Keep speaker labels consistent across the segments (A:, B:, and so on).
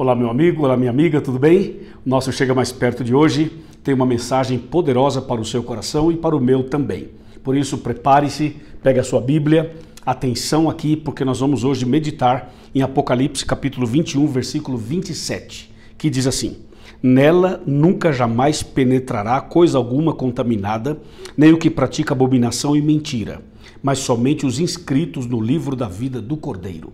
A: Olá, meu amigo, olá, minha amiga, tudo bem? Nosso Chega Mais Perto de hoje tem uma mensagem poderosa para o seu coração e para o meu também. Por isso, prepare-se, pegue a sua Bíblia, atenção aqui, porque nós vamos hoje meditar em Apocalipse capítulo 21, versículo 27, que diz assim: Nela nunca jamais penetrará coisa alguma contaminada, nem o que pratica abominação e mentira, mas somente os inscritos no livro da vida do Cordeiro.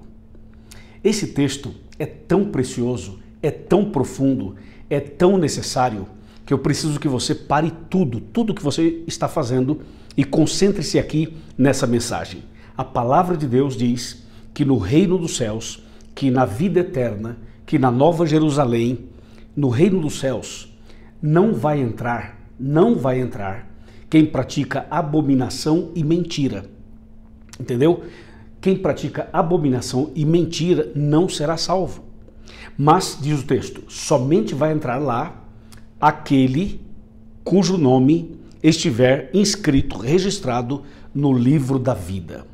A: Esse texto é tão precioso, é tão profundo, é tão necessário que eu preciso que você pare tudo, tudo que você está fazendo e concentre-se aqui nessa mensagem. A palavra de Deus diz que no reino dos céus, que na vida eterna, que na nova Jerusalém, no reino dos céus, não vai entrar, não vai entrar quem pratica abominação e mentira. Entendeu? quem pratica abominação e mentira não será salvo. Mas, diz o texto, somente vai entrar lá aquele cujo nome estiver inscrito, registrado no livro da vida.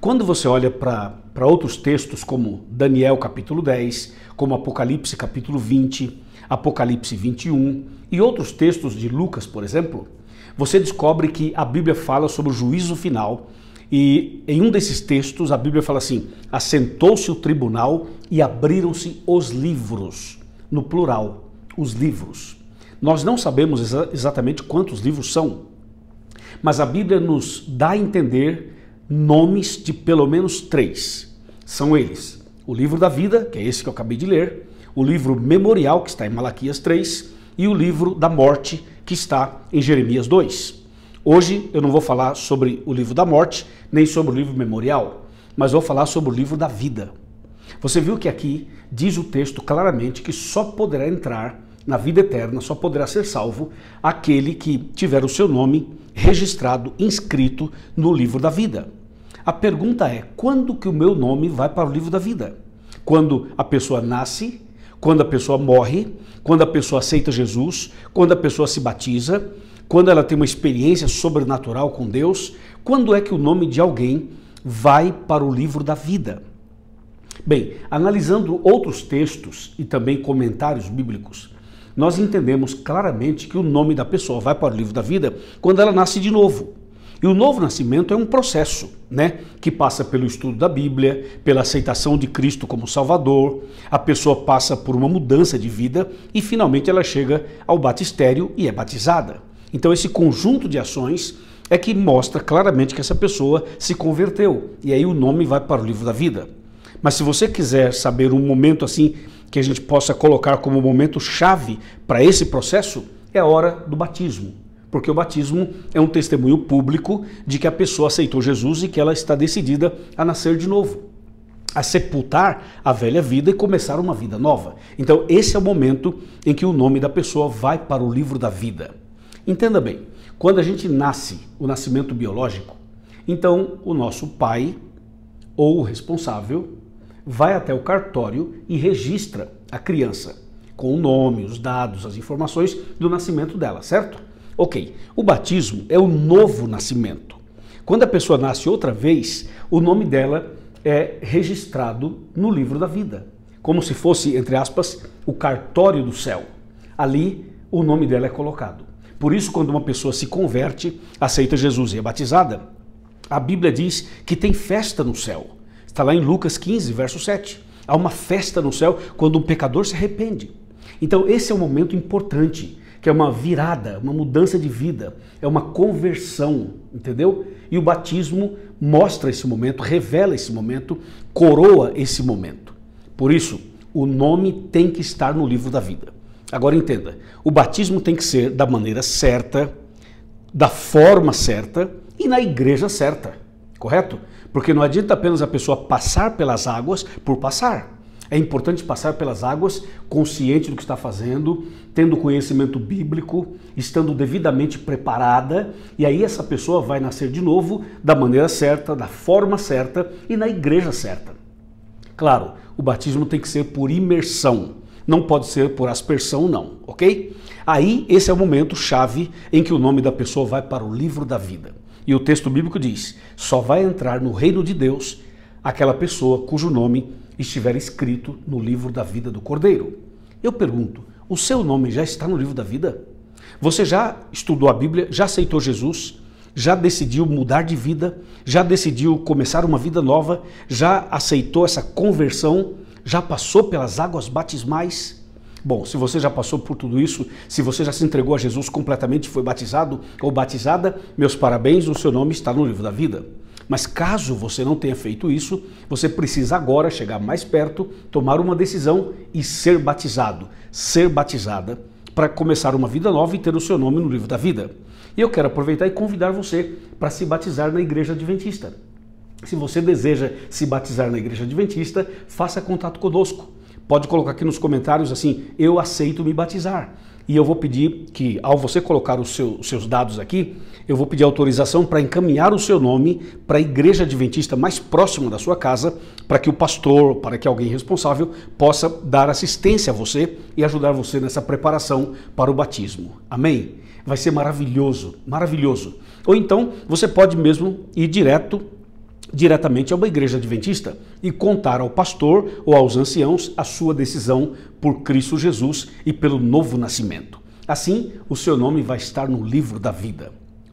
A: Quando você olha para outros textos, como Daniel capítulo 10, como Apocalipse capítulo 20, Apocalipse 21 e outros textos de Lucas, por exemplo, você descobre que a Bíblia fala sobre o juízo final e em um desses textos, a Bíblia fala assim: assentou-se o tribunal e abriram-se os livros, no plural, os livros. Nós não sabemos exa exatamente quantos livros são, mas a Bíblia nos dá a entender nomes de pelo menos três. São eles: o livro da vida, que é esse que eu acabei de ler, o livro memorial, que está em Malaquias 3, e o livro da morte, que está em Jeremias 2. Hoje eu não vou falar sobre o livro da morte, nem sobre o livro memorial, mas vou falar sobre o livro da vida. Você viu que aqui diz o texto claramente que só poderá entrar na vida eterna, só poderá ser salvo aquele que tiver o seu nome registrado, inscrito no livro da vida. A pergunta é: quando que o meu nome vai para o livro da vida? Quando a pessoa nasce, quando a pessoa morre, quando a pessoa aceita Jesus, quando a pessoa se batiza, quando ela tem uma experiência sobrenatural com Deus, quando é que o nome de alguém vai para o livro da vida? Bem, analisando outros textos e também comentários bíblicos, nós entendemos claramente que o nome da pessoa vai para o livro da vida quando ela nasce de novo. E o novo nascimento é um processo, né? Que passa pelo estudo da Bíblia, pela aceitação de Cristo como Salvador, a pessoa passa por uma mudança de vida e finalmente ela chega ao batistério e é batizada. Então, esse conjunto de ações é que mostra claramente que essa pessoa se converteu. E aí o nome vai para o livro da vida. Mas se você quiser saber um momento assim que a gente possa colocar como momento chave para esse processo, é a hora do batismo. Porque o batismo é um testemunho público de que a pessoa aceitou Jesus e que ela está decidida a nascer de novo, a sepultar a velha vida e começar uma vida nova. Então, esse é o momento em que o nome da pessoa vai para o livro da vida. Entenda bem, quando a gente nasce, o nascimento biológico, então o nosso pai ou o responsável vai até o cartório e registra a criança com o nome, os dados, as informações do nascimento dela, certo? Ok, o batismo é o novo nascimento. Quando a pessoa nasce outra vez, o nome dela é registrado no livro da vida, como se fosse, entre aspas, o cartório do céu. Ali, o nome dela é colocado. Por isso, quando uma pessoa se converte, aceita Jesus e é batizada, a Bíblia diz que tem festa no céu. Está lá em Lucas 15, verso 7. Há uma festa no céu quando um pecador se arrepende. Então, esse é um momento importante, que é uma virada, uma mudança de vida, é uma conversão, entendeu? E o batismo mostra esse momento, revela esse momento, coroa esse momento. Por isso, o nome tem que estar no livro da vida. Agora entenda, o batismo tem que ser da maneira certa, da forma certa e na igreja certa, correto? Porque não adianta apenas a pessoa passar pelas águas por passar. É importante passar pelas águas consciente do que está fazendo, tendo conhecimento bíblico, estando devidamente preparada, e aí essa pessoa vai nascer de novo da maneira certa, da forma certa e na igreja certa. Claro, o batismo tem que ser por imersão não pode ser por aspersão, não, ok? Aí esse é o momento chave em que o nome da pessoa vai para o livro da vida. E o texto bíblico diz: só vai entrar no reino de Deus aquela pessoa cujo nome estiver escrito no livro da vida do Cordeiro. Eu pergunto: o seu nome já está no livro da vida? Você já estudou a Bíblia? Já aceitou Jesus? já decidiu mudar de vida, já decidiu começar uma vida nova, já aceitou essa conversão já passou pelas águas batismais? Bom, se você já passou por tudo isso, se você já se entregou a Jesus completamente, foi batizado ou batizada, meus parabéns, o seu nome está no livro da vida. Mas caso você não tenha feito isso, você precisa agora chegar mais perto, tomar uma decisão e ser batizado, ser batizada, para começar uma vida nova e ter o seu nome no livro da vida. E eu quero aproveitar e convidar você para se batizar na Igreja Adventista. Se você deseja se batizar na Igreja Adventista, faça contato conosco. Pode colocar aqui nos comentários assim: eu aceito me batizar. E eu vou pedir que, ao você colocar os, seu, os seus dados aqui, eu vou pedir autorização para encaminhar o seu nome para a igreja adventista mais próxima da sua casa, para que o pastor, para que alguém responsável possa dar assistência a você e ajudar você nessa preparação para o batismo. Amém? Vai ser maravilhoso, maravilhoso. Ou então você pode mesmo ir direto diretamente a uma igreja adventista e contar ao pastor ou aos anciãos a sua decisão por Cristo Jesus e pelo novo nascimento. Assim, o seu nome vai estar no livro da vida.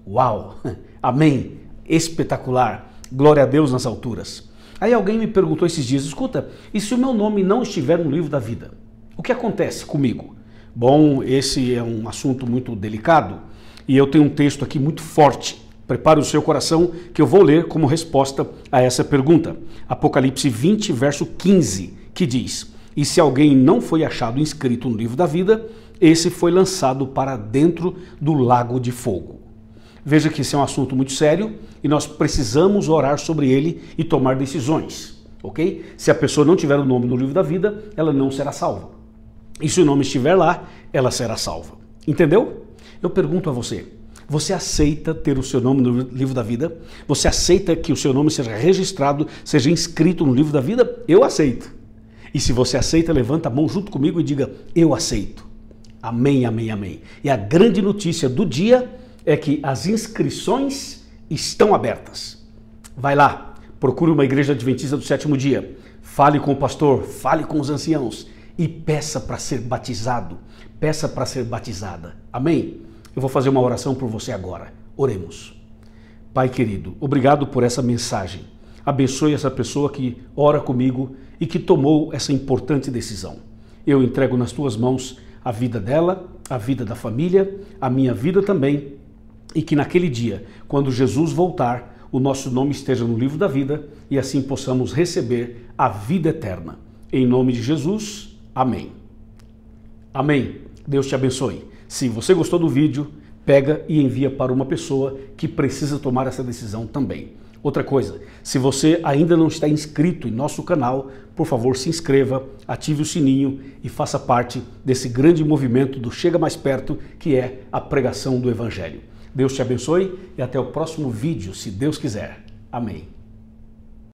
A: Uau! Amém! Espetacular! Glória a Deus nas alturas. Aí alguém me perguntou esses dias: escuta, e se o meu nome não estiver no livro da vida? O que acontece comigo? Bom, esse é um assunto muito delicado e eu tenho um texto aqui muito forte Prepare o seu coração que eu vou ler como resposta a essa pergunta. Apocalipse 20, verso 15, que diz: E se alguém não foi achado inscrito no livro da vida, esse foi lançado para dentro do lago de fogo. Veja que esse é um assunto muito sério e nós precisamos orar sobre ele e tomar decisões, ok? Se a pessoa não tiver o nome no livro da vida, ela não será salva. E se o nome estiver lá, ela será salva. Entendeu? Eu pergunto a você: você aceita ter o seu nome no livro da vida? Você aceita que o seu nome seja registrado, seja inscrito no livro da vida? Eu aceito. E se você aceita, levanta a mão junto comigo e diga: Eu aceito. Amém, amém, amém. E a grande notícia do dia é que as inscrições estão abertas. Vai lá, procure uma igreja adventista do sétimo dia, fale com o pastor, fale com os anciãos e peça para ser batizado, peça para ser batizada. Amém? Eu vou fazer uma oração por você agora. Oremos. Pai querido, obrigado por essa mensagem. Abençoe essa pessoa que ora comigo e que tomou essa importante decisão. Eu entrego nas tuas mãos a vida dela, a vida da família, a minha vida também, e que naquele dia, quando Jesus voltar, o nosso nome esteja no livro da vida e assim possamos receber a vida eterna. Em nome de Jesus, amém. Amém. Deus te abençoe. Se você gostou do vídeo, pega e envia para uma pessoa que precisa tomar essa decisão também. Outra coisa, se você ainda não está inscrito em nosso canal, por favor se inscreva, ative o sininho e faça parte desse grande movimento do Chega Mais Perto, que é a pregação do Evangelho. Deus te abençoe e até o próximo vídeo, se Deus quiser. Amém.